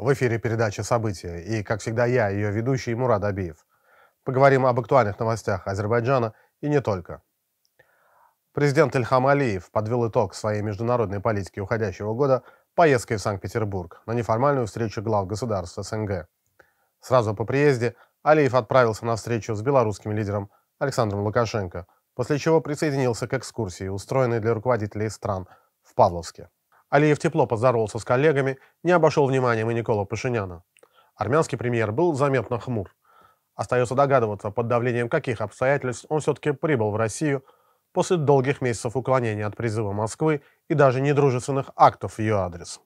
В эфире передача «События» и, как всегда, я, ее ведущий Мурад Абиев. Поговорим об актуальных новостях Азербайджана и не только. Президент Ильхам Алиев подвел итог своей международной политики уходящего года поездкой в Санкт-Петербург на неформальную встречу глав государств СНГ. Сразу по приезде Алиев отправился на встречу с белорусским лидером Александром Лукашенко, после чего присоединился к экскурсии, устроенной для руководителей стран в Павловске. Алиев тепло поздоровался с коллегами, не обошел вниманием и Никола Пашиняна. Армянский премьер был заметно хмур. Остается догадываться, под давлением каких обстоятельств он все-таки прибыл в Россию после долгих месяцев уклонения от призыва Москвы и даже недружественных актов в ее адрес.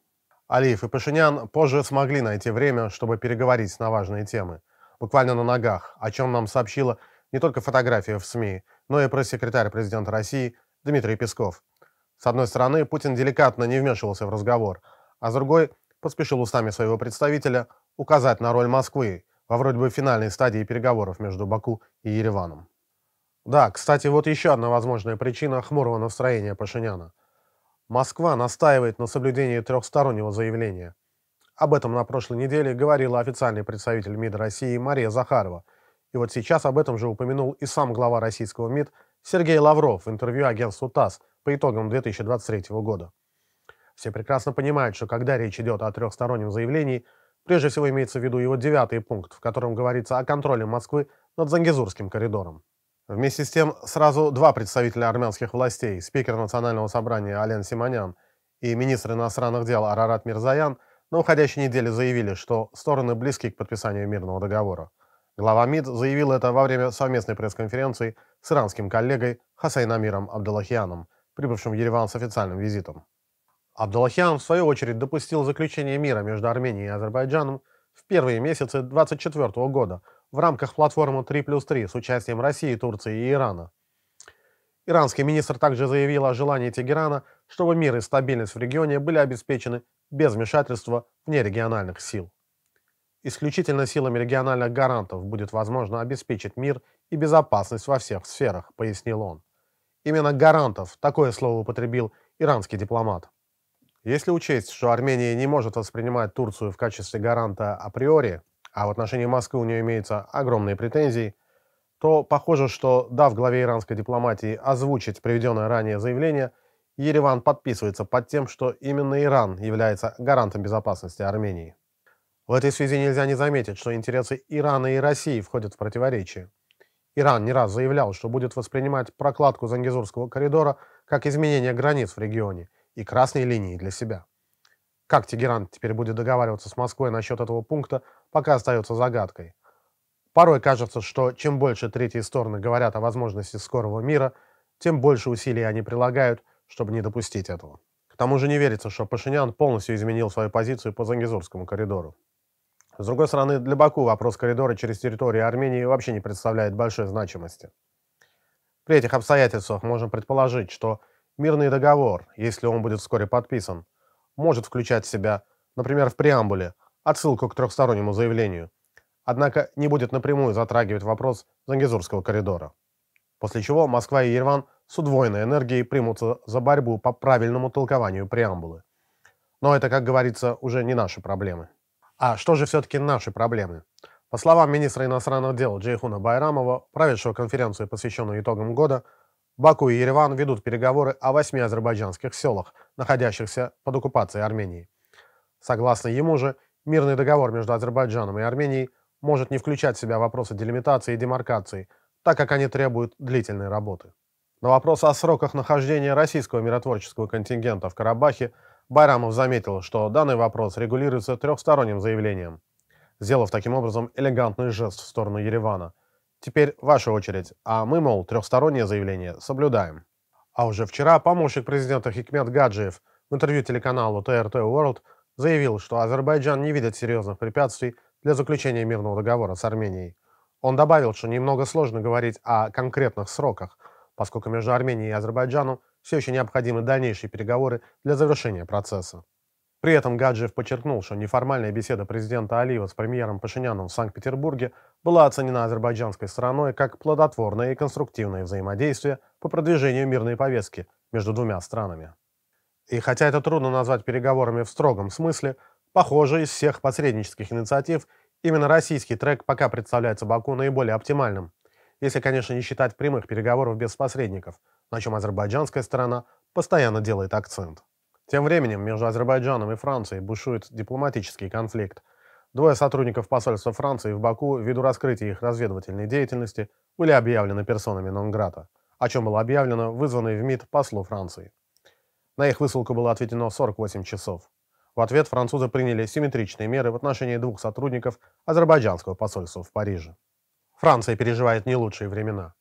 Алиев и Пашинян позже смогли найти время, чтобы переговорить на важные темы. Буквально на ногах, о чем нам сообщила не только фотография в СМИ, но и пресс-секретарь президента России Дмитрий Песков – с одной стороны, Путин деликатно не вмешивался в разговор, а с другой поспешил устами своего представителя указать на роль Москвы во вроде бы финальной стадии переговоров между Баку и Ереваном. Да, кстати, вот еще одна возможная причина хмурого настроения Пашиняна. Москва настаивает на соблюдении трехстороннего заявления. Об этом на прошлой неделе говорила официальный представитель МИД России Мария Захарова. И вот сейчас об этом же упомянул и сам глава российского МИД Сергей Лавров в интервью агентству ТАСС – по итогам 2023 года. Все прекрасно понимают, что когда речь идет о трехстороннем заявлении, прежде всего имеется в виду его девятый пункт, в котором говорится о контроле Москвы над Зангизурским коридором. Вместе с тем, сразу два представителя армянских властей, спикер Национального собрания Ален Симонян и министр иностранных дел Арарат Мирзаян, на уходящей неделе заявили, что стороны близки к подписанию мирного договора. Глава МИД заявил это во время совместной пресс-конференции с иранским коллегой Хасайнамиром Абдалахианом, прибывшим в Ереван с официальным визитом. Абдулахиан, в свою очередь, допустил заключение мира между Арменией и Азербайджаном в первые месяцы 2024 года в рамках платформы 3 плюс 3 с участием России, Турции и Ирана. Иранский министр также заявил о желании Тегерана, чтобы мир и стабильность в регионе были обеспечены без вмешательства внерегиональных сил. Исключительно силами региональных гарантов будет возможно обеспечить мир и безопасность во всех сферах, пояснил он. Именно гарантов такое слово употребил иранский дипломат. Если учесть, что Армения не может воспринимать Турцию в качестве гаранта априори, а в отношении Москвы у нее имеются огромные претензии, то похоже, что, дав главе иранской дипломатии озвучить приведенное ранее заявление, Ереван подписывается под тем, что именно Иран является гарантом безопасности Армении. В этой связи нельзя не заметить, что интересы Ирана и России входят в противоречие. Иран не раз заявлял, что будет воспринимать прокладку Зангизурского коридора как изменение границ в регионе и красной линии для себя. Как Тегеран теперь будет договариваться с Москвой насчет этого пункта, пока остается загадкой. Порой кажется, что чем больше третьи стороны говорят о возможности скорого мира, тем больше усилий они прилагают, чтобы не допустить этого. К тому же не верится, что Пашинян полностью изменил свою позицию по Зангизурскому коридору. С другой стороны, для Баку вопрос коридора через территорию Армении вообще не представляет большой значимости. При этих обстоятельствах можно предположить, что мирный договор, если он будет вскоре подписан, может включать в себя, например, в преамбуле, отсылку к трехстороннему заявлению, однако не будет напрямую затрагивать вопрос Зангизурского коридора. После чего Москва и Ереван с удвоенной энергией примутся за борьбу по правильному толкованию преамбулы. Но это, как говорится, уже не наши проблемы. А что же все-таки наши проблемы? По словам министра иностранных дел Джейхуна Байрамова, проведшего конференцию, посвященную итогам года, Баку и Ереван ведут переговоры о восьми азербайджанских селах, находящихся под оккупацией Армении. Согласно ему же, мирный договор между Азербайджаном и Арменией может не включать в себя вопросы делимитации и демаркации, так как они требуют длительной работы. На вопрос о сроках нахождения российского миротворческого контингента в Карабахе Байрамов заметил, что данный вопрос регулируется трехсторонним заявлением, сделав таким образом элегантный жест в сторону Еревана. Теперь ваша очередь, а мы, мол, трехстороннее заявление соблюдаем. А уже вчера помощник президента Хикмет Гаджиев в интервью телеканалу ТРТ World заявил, что Азербайджан не видит серьезных препятствий для заключения мирного договора с Арменией. Он добавил, что немного сложно говорить о конкретных сроках, поскольку между Арменией и Азербайджаном все еще необходимы дальнейшие переговоры для завершения процесса. При этом Гаджиев подчеркнул, что неформальная беседа президента Алиева с премьером Пашиняном в Санкт-Петербурге была оценена азербайджанской стороной как плодотворное и конструктивное взаимодействие по продвижению мирной повестки между двумя странами. И хотя это трудно назвать переговорами в строгом смысле, похоже, из всех посреднических инициатив именно российский трек пока представляется Баку наиболее оптимальным, если, конечно, не считать прямых переговоров без посредников – на чем азербайджанская сторона постоянно делает акцент. Тем временем между Азербайджаном и Францией бушует дипломатический конфликт. Двое сотрудников посольства Франции в Баку ввиду раскрытия их разведывательной деятельности были объявлены персонами Нонграта, о чем было объявлено вызванный в МИД послу Франции. На их высылку было ответено 48 часов. В ответ французы приняли симметричные меры в отношении двух сотрудников азербайджанского посольства в Париже. Франция переживает не лучшие времена.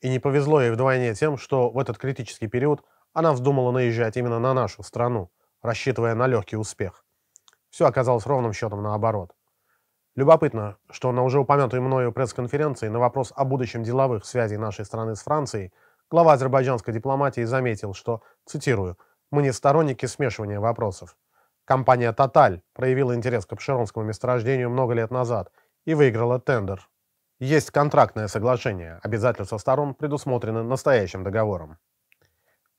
И не повезло ей вдвойне тем, что в этот критический период она вздумала наезжать именно на нашу страну, рассчитывая на легкий успех. Все оказалось ровным счетом наоборот. Любопытно, что на уже упомянутой мною пресс-конференции на вопрос о будущем деловых связей нашей страны с Францией глава азербайджанской дипломатии заметил, что, цитирую, «мы не сторонники смешивания вопросов». Компания «Тоталь» проявила интерес к обширонскому месторождению много лет назад и выиграла тендер. Есть контрактное соглашение, обязательства сторон предусмотрены настоящим договором.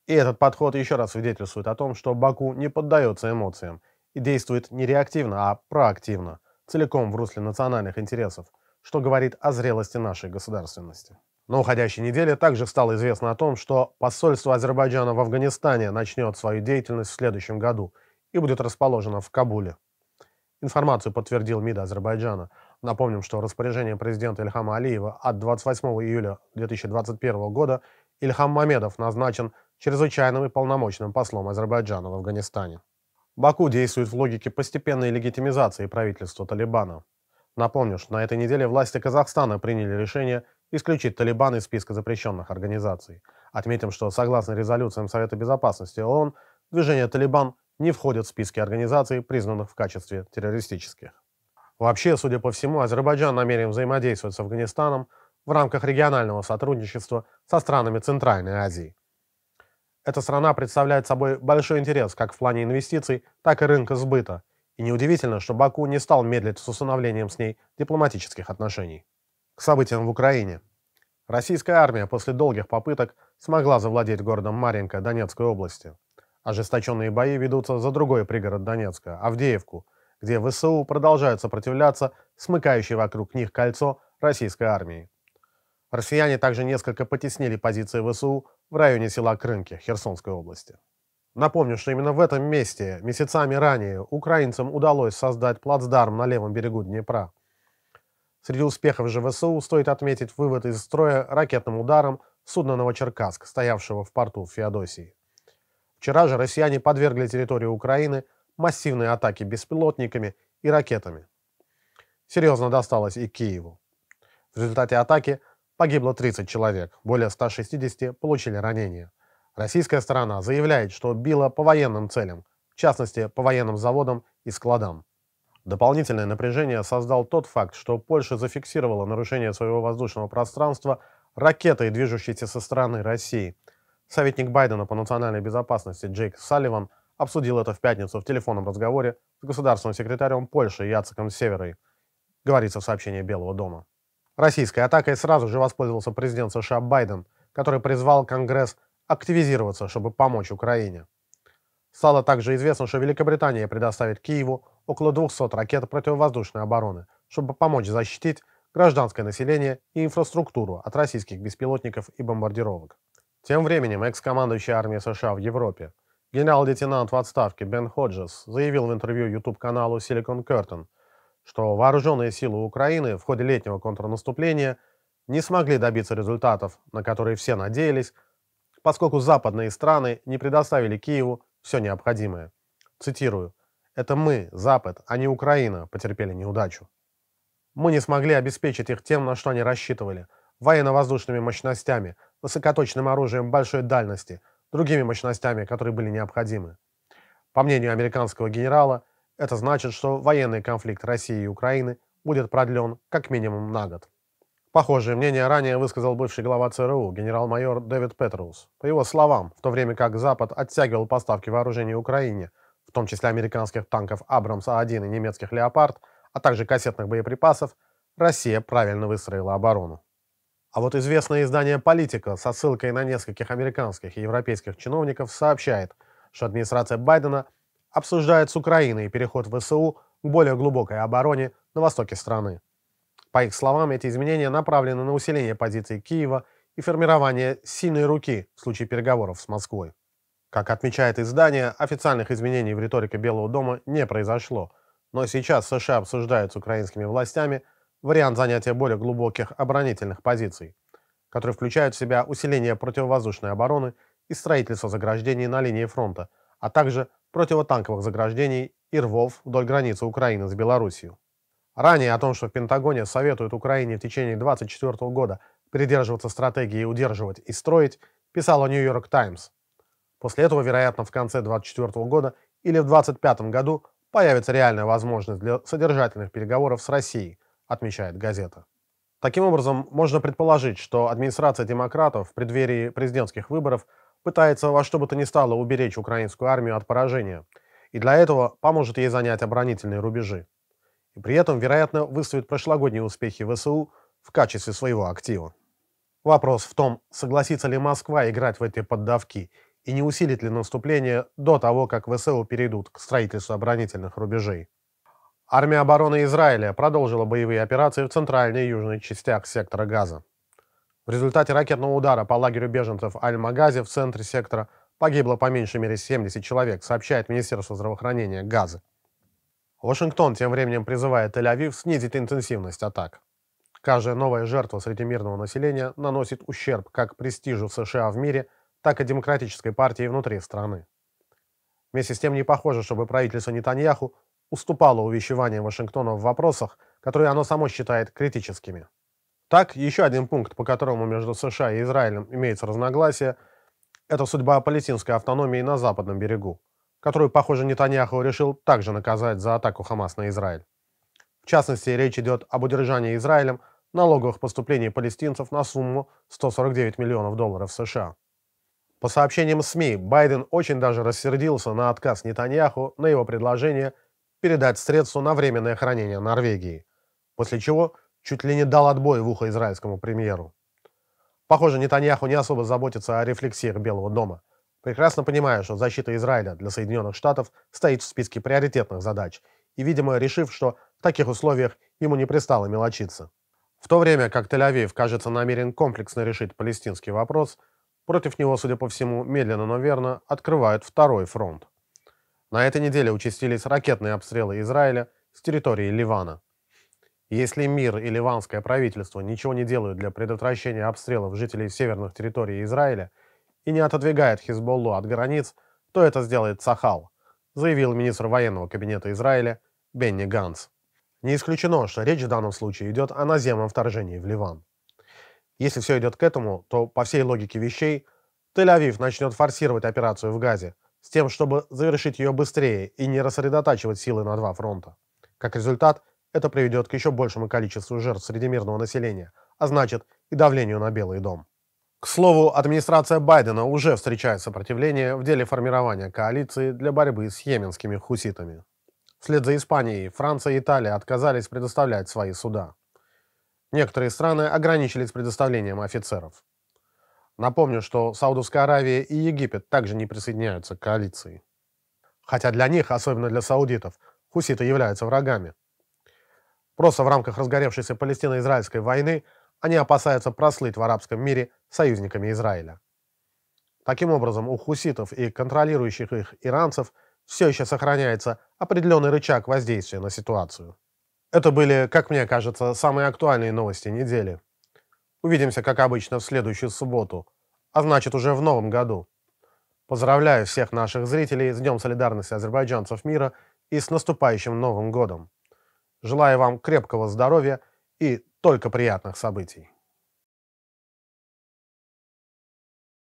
И этот подход еще раз свидетельствует о том, что Баку не поддается эмоциям и действует не реактивно, а проактивно, целиком в русле национальных интересов, что говорит о зрелости нашей государственности. На уходящей неделе также стало известно о том, что посольство Азербайджана в Афганистане начнет свою деятельность в следующем году и будет расположено в Кабуле. Информацию подтвердил МИД Азербайджана – Напомним, что распоряжение президента Ильхама Алиева от 28 июля 2021 года Ильхам Мамедов назначен чрезвычайным и полномочным послом Азербайджана в Афганистане. Баку действует в логике постепенной легитимизации правительства Талибана. Напомню, что на этой неделе власти Казахстана приняли решение исключить Талибан из списка запрещенных организаций. Отметим, что согласно резолюциям Совета Безопасности ООН, движение «Талибан» не входит в списки организаций, признанных в качестве террористических. Вообще, судя по всему, Азербайджан намерен взаимодействовать с Афганистаном в рамках регионального сотрудничества со странами Центральной Азии. Эта страна представляет собой большой интерес как в плане инвестиций, так и рынка сбыта, и неудивительно, что Баку не стал медлить с установлением с ней дипломатических отношений. К событиям в Украине. Российская армия после долгих попыток смогла завладеть городом Маринка Донецкой области. Ожесточенные бои ведутся за другой пригород Донецка, Авдеевку – где ВСУ продолжают сопротивляться смыкающей вокруг них кольцо российской армии. Россияне также несколько потеснили позиции ВСУ в районе села Крынки Херсонской области. Напомню, что именно в этом месте месяцами ранее украинцам удалось создать плацдарм на левом берегу Днепра. Среди успехов же ВСУ стоит отметить вывод из строя ракетным ударом судна «Новочеркасск», стоявшего в порту в Феодосии. Вчера же россияне подвергли территорию Украины – массивные атаки беспилотниками и ракетами. Серьезно досталось и Киеву. В результате атаки погибло 30 человек, более 160 получили ранения. Российская сторона заявляет, что била по военным целям, в частности, по военным заводам и складам. Дополнительное напряжение создал тот факт, что Польша зафиксировала нарушение своего воздушного пространства ракетой, движущейся со стороны России. Советник Байдена по национальной безопасности Джейк Салливан – обсудил это в пятницу в телефонном разговоре с государственным секретарем Польши Яцеком Северой, говорится в сообщении Белого дома. Российской атакой сразу же воспользовался президент США Байден, который призвал Конгресс активизироваться, чтобы помочь Украине. Стало также известно, что Великобритания предоставит Киеву около 200 ракет противовоздушной обороны, чтобы помочь защитить гражданское население и инфраструктуру от российских беспилотников и бомбардировок. Тем временем экс-командующий армии США в Европе Генерал-лейтенант в отставке Бен Ходжес заявил в интервью YouTube-каналу Silicon Curtain, что вооруженные силы Украины в ходе летнего контрнаступления не смогли добиться результатов, на которые все надеялись, поскольку западные страны не предоставили Киеву все необходимое. Цитирую. «Это мы, Запад, а не Украина, потерпели неудачу. Мы не смогли обеспечить их тем, на что они рассчитывали – военно-воздушными мощностями, высокоточным оружием большой дальности – другими мощностями, которые были необходимы. По мнению американского генерала, это значит, что военный конфликт России и Украины будет продлен как минимум на год. Похожее мнение ранее высказал бывший глава ЦРУ генерал-майор Дэвид Петрус. По его словам, в то время как Запад оттягивал поставки вооружений Украине, в том числе американских танков «Абрамс А1» и немецких «Леопард», а также кассетных боеприпасов, Россия правильно выстроила оборону. А вот известное издание «Политика» со ссылкой на нескольких американских и европейских чиновников сообщает, что администрация Байдена обсуждает с Украиной переход ВСУ к более глубокой обороне на востоке страны. По их словам, эти изменения направлены на усиление позиции Киева и формирование сильной руки в случае переговоров с Москвой. Как отмечает издание, официальных изменений в риторике Белого дома не произошло, но сейчас США обсуждают с украинскими властями – вариант занятия более глубоких оборонительных позиций, которые включают в себя усиление противовоздушной обороны и строительство заграждений на линии фронта, а также противотанковых заграждений и рвов вдоль границы Украины с Белоруссией. Ранее о том, что в Пентагоне советуют Украине в течение 2024 года придерживаться стратегии «удерживать и строить», писала New York Times. После этого, вероятно, в конце 2024 года или в 2025 году появится реальная возможность для содержательных переговоров с Россией, отмечает газета. Таким образом, можно предположить, что администрация демократов в преддверии президентских выборов пытается во что бы то ни стало уберечь украинскую армию от поражения, и для этого поможет ей занять оборонительные рубежи. И при этом, вероятно, выставит прошлогодние успехи ВСУ в качестве своего актива. Вопрос в том, согласится ли Москва играть в эти поддавки и не усилит ли наступление до того, как ВСУ перейдут к строительству оборонительных рубежей. Армия обороны Израиля продолжила боевые операции в центральной и южной частях сектора Газа. В результате ракетного удара по лагерю беженцев Аль-Магази в центре сектора погибло по меньшей мере 70 человек, сообщает Министерство здравоохранения Газы. Вашингтон тем временем призывает Тель-Авив снизить интенсивность атак. Каждая новая жертва среди мирного населения наносит ущерб как престижу США в мире, так и демократической партии внутри страны. Вместе с тем не похоже, чтобы правительство Нетаньяху уступало увещеваниям Вашингтона в вопросах, которые оно само считает критическими. Так, еще один пункт, по которому между США и Израилем имеется разногласие, это судьба палестинской автономии на западном берегу, которую, похоже, Нетаньяху решил также наказать за атаку Хамас на Израиль. В частности, речь идет об удержании Израилем налоговых поступлений палестинцев на сумму 149 миллионов долларов США. По сообщениям СМИ, Байден очень даже рассердился на отказ Нетаньяху на его предложение – передать средства на временное хранение Норвегии, после чего чуть ли не дал отбой в ухо израильскому премьеру. Похоже, Нетаньяху не особо заботится о рефлексиях Белого дома, прекрасно понимая, что защита Израиля для Соединенных Штатов стоит в списке приоритетных задач, и, видимо, решив, что в таких условиях ему не пристало мелочиться. В то время как Тель-Авив, кажется, намерен комплексно решить палестинский вопрос, против него, судя по всему, медленно, но верно открывают второй фронт. На этой неделе участились ракетные обстрелы Израиля с территории Ливана. Если мир и ливанское правительство ничего не делают для предотвращения обстрелов жителей северных территорий Израиля и не отодвигает Хизболлу от границ, то это сделает Сахал, заявил министр военного кабинета Израиля Бенни Ганс. Не исключено, что речь в данном случае идет о наземном вторжении в Ливан. Если все идет к этому, то, по всей логике вещей, Тель-Авив начнет форсировать операцию в Газе – с тем, чтобы завершить ее быстрее и не рассредотачивать силы на два фронта. Как результат, это приведет к еще большему количеству жертв среди мирного населения, а значит и давлению на Белый дом. К слову, администрация Байдена уже встречает сопротивление в деле формирования коалиции для борьбы с йеменскими хуситами. Вслед за Испанией, Франция и Италия отказались предоставлять свои суда. Некоторые страны ограничились предоставлением офицеров. Напомню, что Саудовская Аравия и Египет также не присоединяются к коалиции. Хотя для них, особенно для саудитов, хуситы являются врагами. Просто в рамках разгоревшейся Палестино-Израильской войны они опасаются прослыть в арабском мире союзниками Израиля. Таким образом, у хуситов и контролирующих их иранцев все еще сохраняется определенный рычаг воздействия на ситуацию. Это были, как мне кажется, самые актуальные новости недели. Увидимся, как обычно, в следующую субботу, а значит уже в новом году. Поздравляю всех наших зрителей с Днем солидарности азербайджанцев мира и с наступающим Новым годом. Желаю вам крепкого здоровья и только приятных событий.